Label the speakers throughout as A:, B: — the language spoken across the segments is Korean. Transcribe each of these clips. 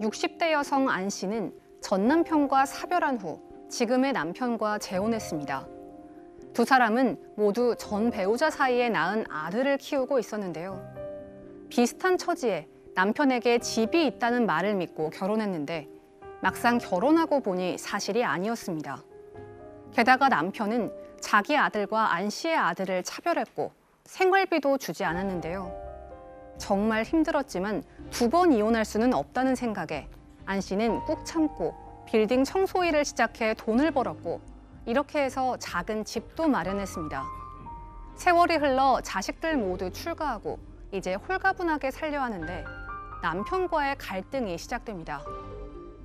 A: 60대 여성 안 씨는 전 남편과 사별한 후 지금의 남편과 재혼했습니다. 두 사람은 모두 전 배우자 사이에 낳은 아들을 키우고 있었는데요. 비슷한 처지에 남편에게 집이 있다는 말을 믿고 결혼했는데 막상 결혼하고 보니 사실이 아니었습니다. 게다가 남편은 자기 아들과 안 씨의 아들을 차별했고 생활비도 주지 않았는데요. 정말 힘들었지만 두 번 이혼할 수는 없다는 생각에 안 씨는 꾹 참고 빌딩 청소 일을 시작해 돈을 벌었고 이렇게 해서 작은 집도 마련했습니다. 세월이 흘러 자식들 모두 출가하고 이제 홀가분하게 살려 하는데 남편과의 갈등이 시작됩니다.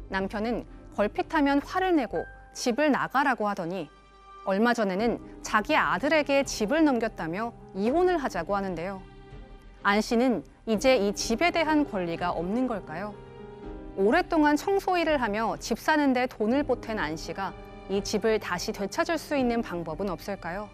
A: 남편은 걸핏하면 화를 내고 집을 나가라고 하더니 얼마 전에는 자기 아들에게 집을 넘겼다며 이혼을 하자고 하는데요. 안 씨는 이제 이 집에 대한 권리가 없는 걸까요? 오랫동안 청소 일을 하며 집 사는데 돈을 보탠 안 씨가 이 집을 다시 되찾을 수 있는 방법은 없을까요?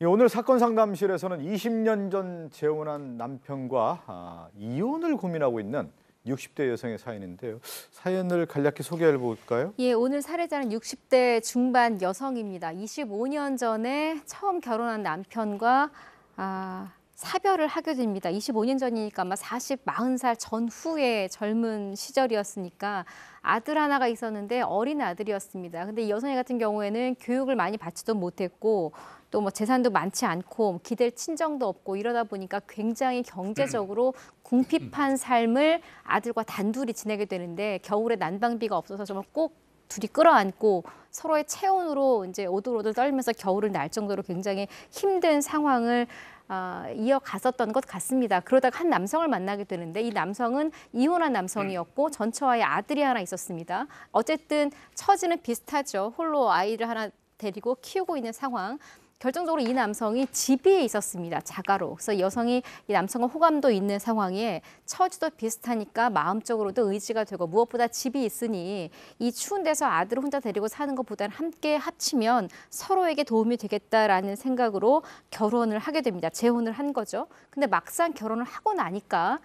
B: 예, 오늘 사건 상담실에서는 20년 전 재혼한 남편과 아, 이혼을 고민하고 있는 60대 여성의 사연인데요. 사연을 간략히 소개해 볼까요?
C: 예, 오늘 사례자는 60대 중반 여성입니다. 25년 전에 처음 결혼한 남편과 아, 사별을 하게 됩니다. 25년 전이니까 아마 40, 40살 전후의 젊은 시절이었으니까 아들 하나가 있었는데 어린 아들이었습니다. 근데 이 여성애 같은 경우에는 교육을 많이 받지도 못했고 또 뭐 재산도 많지 않고 기댈 친정도 없고 이러다 보니까 굉장히 경제적으로 궁핍한 삶을 아들과 단둘이 지내게 되는데 겨울에 난방비가 없어서 정말 꼭 둘이 끌어안고 서로의 체온으로 이제 오돌오돌 떨면서 겨울을 날 정도로 굉장히 힘든 상황을 어, 이어갔었던 것 같습니다. 그러다가 한 남성을 만나게 되는데 이 남성은 이혼한 남성이었고 음. 전처와의 아들이 하나 있었습니다. 어쨌든 처지는 비슷하죠. 홀로 아이를 하나 데리고 키우고 있는 상황. 결정적으로 이 남성이 집이 있었습니다. 자가로. 그래서 여성이 이 남성과 호감도 있는 상황에 처지도 비슷하니까 마음적으로도 의지가 되고 무엇보다 집이 있으니 이 추운 데서 아들을 혼자 데리고 사는 것보다는 함께 합치면 서로에게 도움이 되겠다라는 생각으로 결혼을 하게 됩니다. 재혼을 한 거죠. 근데 막상 결혼을 하고 나니까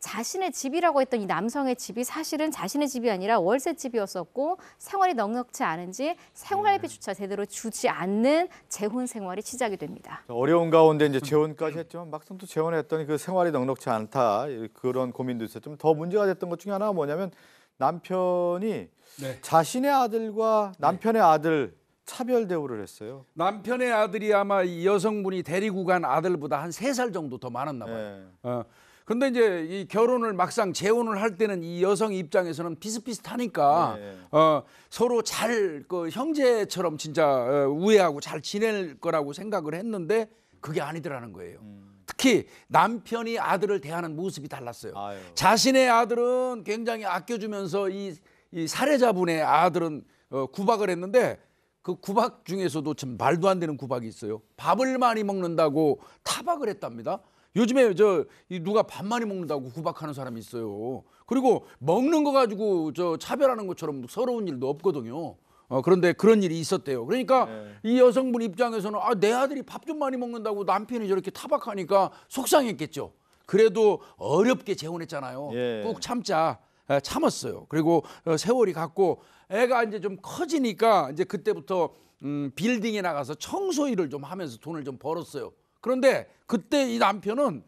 C: 자신의 집이라고 했던 이 남성의 집이 사실은 자신의 집이 아니라 월세 집이었었고 생활이 넉넉치 않은지 생활비조차 네. 제대로 주지 않는 재혼 생활이 시작이 됩니다.
B: 어려운 가운데 이제 재혼까지 했지만 막상 또 재혼했더니 그 생활이 넉넉치 않다 그런 고민도 있었지더 문제가 됐던 것 중에 하나가 뭐냐면 남편이 네. 자신의 아들과 네. 남편의 네. 아들 차별 대우를
D: 했어요. 남편의 아들이 아마 이 여성분이 데리고 간 아들보다 한 세 살 정도 더 많았나 봐요. 네. 어. 근데 이제 이 결혼을 막상 재혼을 할 때는 이 여성 입장에서는 비슷비슷하니까 네. 어, 서로 잘 그 형제처럼 진짜 어, 우애하고 잘 지낼 거라고 생각을 했는데 그게 아니더라는 거예요. 음. 특히 남편이 아들을 대하는 모습이 달랐어요. 아유. 자신의 아들은 굉장히 아껴주면서 이, 이 살해자분의 아들은 어, 구박을 했는데 그 구박 중에서도 참 말도 안 되는 구박이 있어요. 밥을 많이 먹는다고 타박을 했답니다. 요즘에 저 누가 밥 많이 먹는다고 구박하는 사람이 있어요. 그리고 먹는 거 가지고 저 차별하는 것처럼 서러운 일도 없거든요. 어, 그런데 그런 일이 있었대요. 그러니까 네. 이 여성분 입장에서는 아, 내 아들이 밥 좀 많이 먹는다고 남편이 저렇게 타박하니까 속상했겠죠. 그래도 어렵게 재혼했잖아요. 예. 꼭 참자. 예, 참았어요. 그리고 어, 세월이 갔고 애가 이제 좀 커지니까 이제 그때부터 음, 빌딩에 나가서 청소 일을 좀 하면서 돈을 좀 벌었어요. 그런데 그때 이 남편은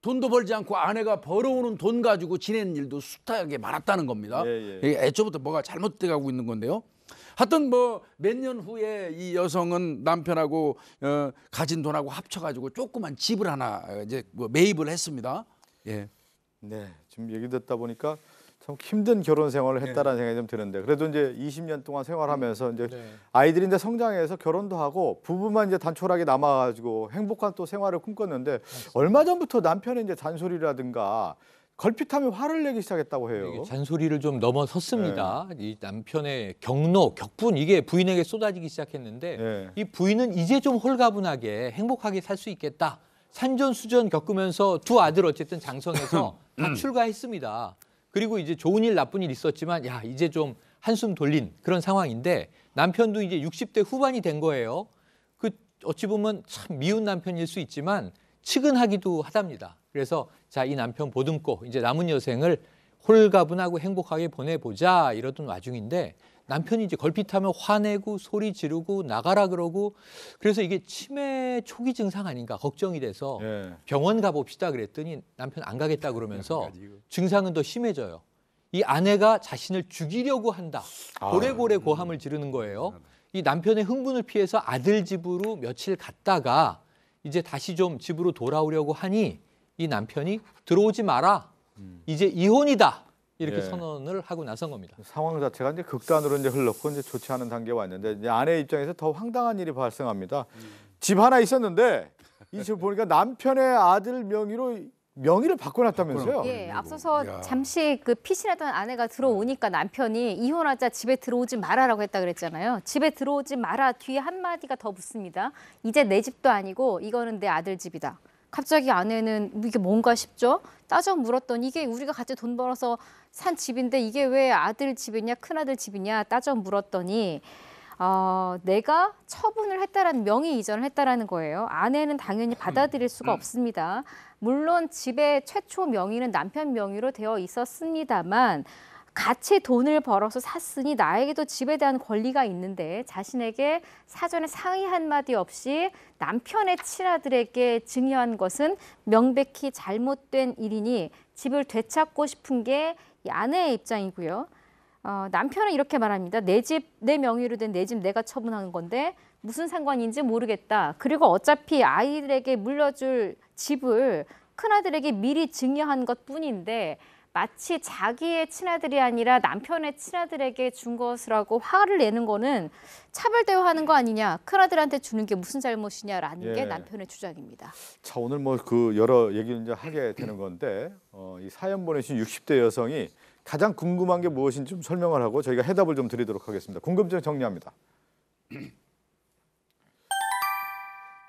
D: 돈도 벌지 않고 아내가 벌어오는 돈 가지고 지낸 일도 숱하게 많았다는 겁니다. 예, 예. 애초부터 뭐가 잘못돼 가고 있는 건데요. 하여튼 뭐 몇 년 후에 이 여성은 남편하고 어, 가진 돈하고 합쳐가지고 조그만 집을 하나 이제 뭐 매입을 했습니다.
A: 예.
B: 네, 지금 얘기 듣다 보니까 참 힘든 결혼 생활을 네. 했다라는 네. 생각이 좀 드는데 그래도 이제 20년 동안 생활하면서 이제 네. 아이들이 이제 성장해서 결혼도 하고 부부만 이제 단촐하게 남아가지고 행복한 또 생활을 꿈꿨는데 맞습니다. 얼마 전부터 남편의 이제 잔소리라든가 걸핏하면 화를 내기 시작했다고 해요.
E: 잔소리를 좀 넘어섰습니다. 네. 이 남편의 경로, 격분 이게 부인에게 쏟아지기 시작했는데 네. 이 부인은 이제 좀 홀가분하게 행복하게 살 수 있겠다. 산전수전 겪으면서 두 아들 어쨌든 장성해서 다 출가했습니다. 그리고 이제 좋은 일 나쁜 일 있었지만 야 이제 좀 한숨 돌린 그런 상황인데 남편도 이제 60대 후반이 된 거예요. 그 어찌 보면 참 미운 남편일 수 있지만 측은하기도 하답니다. 그래서 자 이 남편 보듬고 이제 남은 여생을 홀가분하고 행복하게 보내보자 이러던 와중인데 남편이 이제 걸핏하면 화내고 소리 지르고 나가라 그러고 그래서 이게 치매 초기 증상 아닌가 걱정이 돼서 예. 병원 가봅시다 그랬더니 남편 안 가겠다 그러면서 증상은 더 심해져요. 이 아내가 자신을 죽이려고 한다. 아. 고래고래 고함을 지르는 거예요. 음. 이 남편의 흥분을 피해서 아들 집으로 며칠 갔다가 이제 다시 좀 집으로 돌아오려고 하니 이 남편이 들어오지 마라. 음. 이제 이혼이다. 이렇게 예. 선언을 하고 나선 겁니다.
B: 상황 자체가 이제 극단으로 이제 흘렀고 이제 좋지 않은 단계에 왔는데 이제 아내 입장에서 더 황당한 일이 발생합니다. 음. 집 하나 있었는데 이 집 보니까 남편의 아들 명의로 명의를 바꿔놨다면서요? 예,
C: 앞서서 야. 잠시 그 피신했던 아내가 들어오니까 남편이 이혼하자 집에 들어오지 마라라고 했다 그랬잖아요. 집에 들어오지 마라 뒤에 한 마디가 더 붙습니다. 이제 내 집도 아니고 이거는 내 아들 집이다. 갑자기 아내는 이게 뭔가 싶죠? 따져 물었더니 이게 우리가 같이 돈 벌어서 산 집인데 이게 왜 아들 집이냐 큰아들 집이냐 따져 물었더니 어, 내가 처분을 했다라는 명의 이전을 했다라는 거예요. 아내는 당연히 받아들일 수가 음. 없습니다. 물론 집의 최초 명의는 남편 명의로 되어 있었습니다만 같이 돈을 벌어서 샀으니 나에게도 집에 대한 권리가 있는데 자신에게 사전에 상의 한마디 없이 남편의 친아들에게 증여한 것은 명백히 잘못된 일이니 집을 되찾고 싶은 게 아내의 입장이고요. 어, 남편은 이렇게 말합니다. 내 집, 내 명의로 된 내 집 내가 처분하 건데 무슨 상관인지 모르겠다. 그리고 어차피 아이들에게 물려줄 집을 큰아들에게 미리 증여한 것 뿐인데 마치 자기의 친아들이 아니라 남편의 친아들에게 준 것이라고 화를 내는 거는 차별 대우하는 거 아니냐 큰아들한테 주는 게 무슨 잘못이냐라는 예. 게 남편의 주장입니다.
B: 자 오늘 뭐 그 여러 얘기를 이제 하게 되는 건데 어, 이 사연 보내신 60대 여성이 가장 궁금한 게 무엇인지 좀 설명을 하고 저희가 해답을 좀 드리도록 하겠습니다. 궁금증 정리합니다.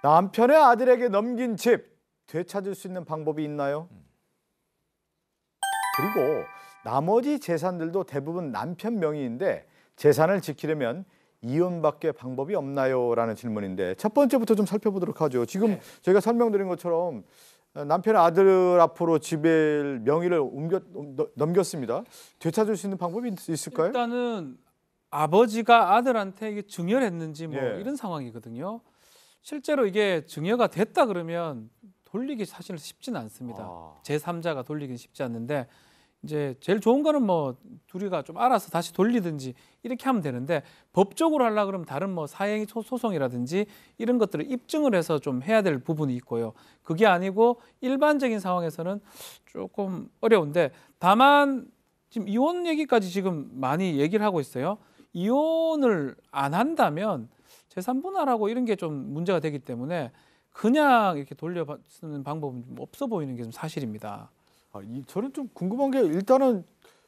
B: 남편의 아들에게 넘긴 집 되찾을 수 있는 방법이 있나요? 그리고 나머지 재산들도 대부분 남편 명의인데 재산을 지키려면 이혼밖에 방법이 없나요? 라는 질문인데 첫 번째부터 좀 살펴보도록 하죠. 지금 네. 저희가 설명드린 것처럼 남편 아들 앞으로 집에
F: 명의를 옮겨, 넘겼습니다. 되찾을 수 있는 방법이 있을까요? 일단은 아버지가 아들한테 이게 증여를 했는지 뭐 예. 이런 상황이거든요. 실제로 이게 증여가 됐다 그러면 돌리기 사실 쉽지는 않습니다. 아. 제3자가 돌리긴 쉽지 않는데 이제 제일 좋은 거는 뭐 둘이가 좀 알아서 다시 돌리든지 이렇게 하면 되는데 법적으로 하려 그러면 다른 뭐 사행 소송이라든지 이런 것들을 입증을 해서 좀 해야 될 부분이 있고요. 그게 아니고 일반적인 상황에서는 조금 어려운데 다만 지금 이혼 얘기까지 지금 많이 얘기를 하고 있어요. 이혼을 안 한다면 제3분할하고 이런 게 좀 문제가 되기 때문에 그냥 이렇게 돌려 쓰는 방법은 좀 없어 보이는 게좀 사실입니다. 아, 이, 저는 좀 궁금한 게 일단은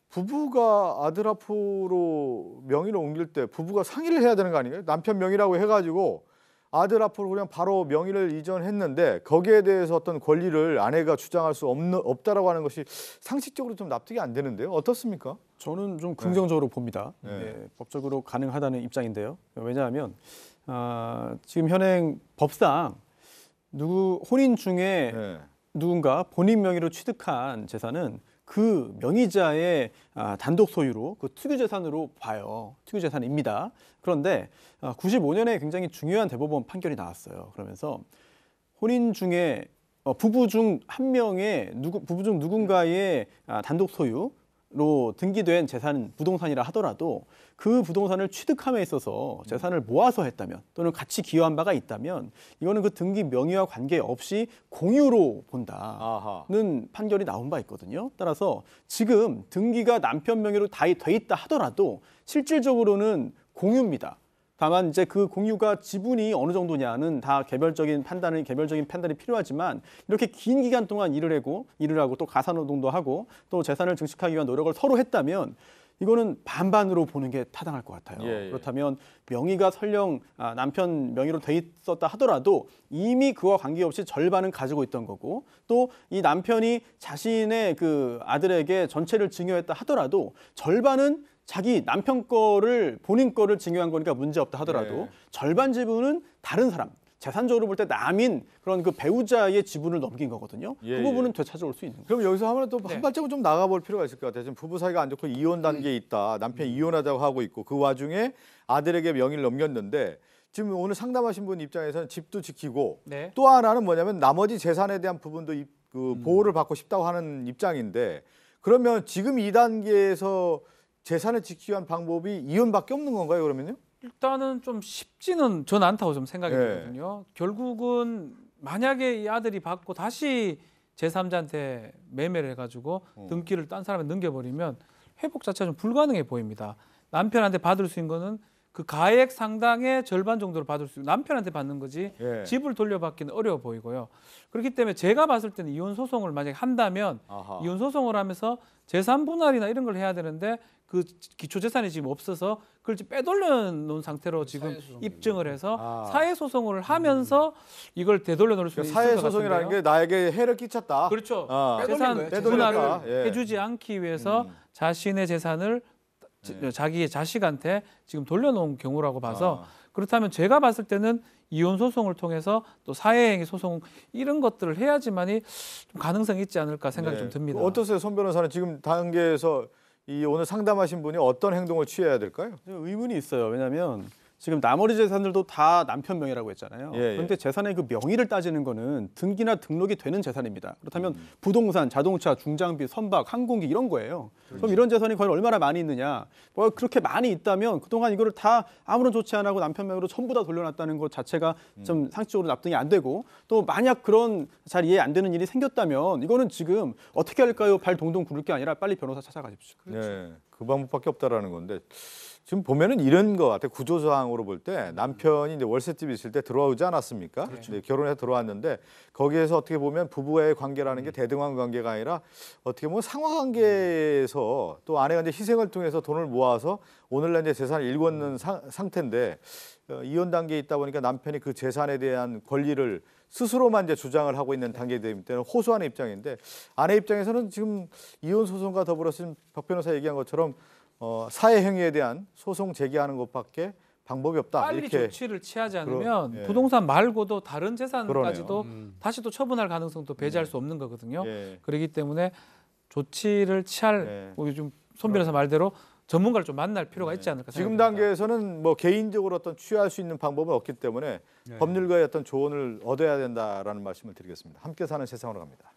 F: 부부가 아들 앞으로 명의를
B: 옮길 때 부부가 상의를 해야 되는 거 아니에요? 남편 명의라고 해가지고 아들 앞으로 그냥 바로 명의를 이전했는데 거기에 대해서 어떤 권리를 아내가 주장할 수 없는, 없다라고 하는 것이 상식적으로 좀 납득이 안 되는데요. 어떻습니까? 저는 좀 네. 긍정적으로 네. 봅니다. 네. 네, 법적으로
G: 가능하다는 입장인데요. 왜냐하면 아, 지금 현행 법상 누구 혼인 중에 네. 누군가 본인 명의로 취득한 재산은 그 명의자의 아, 단독 소유로 그 특유 재산으로 봐요. 특유 재산입니다. 그런데 아, 95년에 굉장히 중요한 대법원 판결이 나왔어요. 그러면서 혼인 중에 어, 부부 중 한 명의 누구 부부 중 누군가의 아, 단독 소유 로 등기된 재산은 부동산이라 하더라도 그 부동산을 취득함에 있어서 재산을 모아서 했다면 또는 같이 기여한 바가 있다면 이거는 그 등기 명의와 관계없이 공유로 본다는 아하. 판결이 나온 바 있거든요. 따라서 지금 등기가 남편 명의로 다 돼 있다 하더라도 실질적으로는 공유입니다. 다만 이제 그 공유가 지분이 어느 정도냐는 다 개별적인 판단을 개별적인 판단이 필요하지만 이렇게 긴 기간 동안 일을 하고 일을 하고 또 가사노동도 하고 또 재산을 증식하기 위한 노력을 서로 했다면 이거는 반반으로 보는 게 타당할 것 같아요. 예, 예. 그렇다면 명의가 설령 아, 남편 명의로 돼 있었다 하더라도 이미 그와 관계없이 절반은 가지고 있던 거고 또 이 남편이 자신의 그 아들에게 전체를 증여했다 하더라도 절반은 자기 남편 거를 본인 거를 증여한 거니까 문제 없다 하더라도 네. 절반 지분은 다른 사람 재산적으로 볼 때 남인 그런 그 배우자의 지분을 넘긴 거거든요. 그 예, 그 부분은 되찾아올 예. 수 있는
B: 거죠. 그럼 여기서 하면 또한 네. 발자국 좀 나가볼 필요가 있을 것 같아요. 지금 부부 사이가 안 좋고 이혼 단계에 음. 있다. 남편이 음. 이혼하자고 하고 있고 그 와중에 아들에게 명의를 넘겼는데 지금 오늘 상담하신 분 입장에서는 집도 지키고 네. 또 하나는 뭐냐면 나머지 재산에 대한 부분도 그 음. 보호를 받고 싶다고 하는 입장인데 그러면 지금 이단계에서 재산을 지키기 위한 방법이 이혼밖에 없는
F: 건가요, 그러면요? 일단은 좀 쉽지는 전 않다고 좀 생각이 예. 들거든요. 결국은 만약에 이 아들이 받고 다시 제3자한테 매매를 해가지고 어. 등기를 딴 사람에 넘겨버리면 회복 자체가 좀 불가능해 보입니다. 남편한테 받을 수 있는 거는 그 가액 상당의 절반 정도를 받을 수 남편한테 받는 거지 예. 집을 돌려받기는 어려워 보이고요. 그렇기 때문에 제가 봤을 때는 이혼 소송을 만약에 한다면 아하. 이혼 소송을 하면서 재산 분할이나 이런 걸 해야 되는데 그 기초 재산이 지금 없어서 그걸 지금 빼돌려 놓은 상태로 그 지금 입증을 해서 아. 사회 소송을 하면서 음. 이걸 되돌려 놓을 수 그러니까 있을 사회 소송이라는 게 나에게 해를 끼쳤다. 그렇죠. 아. 재산 분할을 예. 해주지 않기 위해서 음. 자신의 재산을 네. 자기 의 자식한테 지금 돌려놓은 경우라고 봐서 아. 그렇다면 제가 봤을 때는 이혼 소송을 통해서 또 사회행위 소송 이런 것들을 해야지만이 좀 가능성이 있지 않을까 생각이 네. 좀 듭니다. 그 어떠세요,
B: 손 변호사는 지금 단계에서 이 오늘 상담하신 분이 어떤 행동을 취해야 될까요? 의문이
G: 있어요. 왜냐하면 지금 나머지 재산들도 다 남편 명의라고 했잖아요. 예, 예. 그런데 재산의 그 명의를 따지는 거는 등기나 등록이 되는 재산입니다. 그렇다면 음. 부동산, 자동차, 중장비, 선박, 항공기 이런 거예요. 그렇지. 그럼 그렇죠. 이런 재산이 과연 얼마나 많이 있느냐? 뭐 그렇게 많이 있다면 그동안 이거를 다 아무런 조치 안 하고 남편 명의로 전부 다 돌려놨다는 것 자체가 음. 좀 상식적으로 납득이 안 되고 또 만약 그런 잘 이해 안 되는 일이 생겼다면 이거는 지금 어떻게 할까요? 발 동동 구를 게 아니라 빨리 변호사 찾아가십시오.
B: 그렇죠. 예, 그 방법밖에 없다라는 건데 지금 보면은 이런 거 같아요. 구조조항으로 볼 때 남편이 이제 월세집에 있을 때 들어오지 않았습니까? 그렇죠. 결혼해서 들어왔는데 거기에서 어떻게 보면 부부의 관계라는 게 음. 대등한 관계가 아니라 어떻게 보면 상호관계에서또 아내가 이제 희생을 통해서 돈을 모아서 오늘날 이제 재산을 일궜는 사, 음. 상태인데 어, 이혼 단계에 있다 보니까 남편이 그 재산에 대한 권리를 스스로만 이제 주장을 하고 있는 단계 되기 때문에 호소하는 입장인데 아내 입장에서는 지금 이혼 소송과 더불어서 박 변호사 얘기한 것처럼 어, 사회 행위에 대한 소송 제기하는 것밖에 방법이 없다.
F: 빨리 이렇게. 조치를 취하지 않으면 그러, 예. 부동산 말고도 다른 재산까지도 음. 다시 또 처분할 가능성도 배제할 예. 수 없는 거거든요. 예. 그렇기 때문에 조치를 취할 우 좀손 변호사 말대로 전문가를 좀 만날 필요가 예. 있지 않을까 지금
B: 단계에서는 뭐 개인적으로 어떤 취할 수 있는 방법은 없기 때문에 예. 법률가의 어떤 조언을 얻어야 된다라는 말씀을 드리겠습니다. 함께 사는 세상으로 갑니다.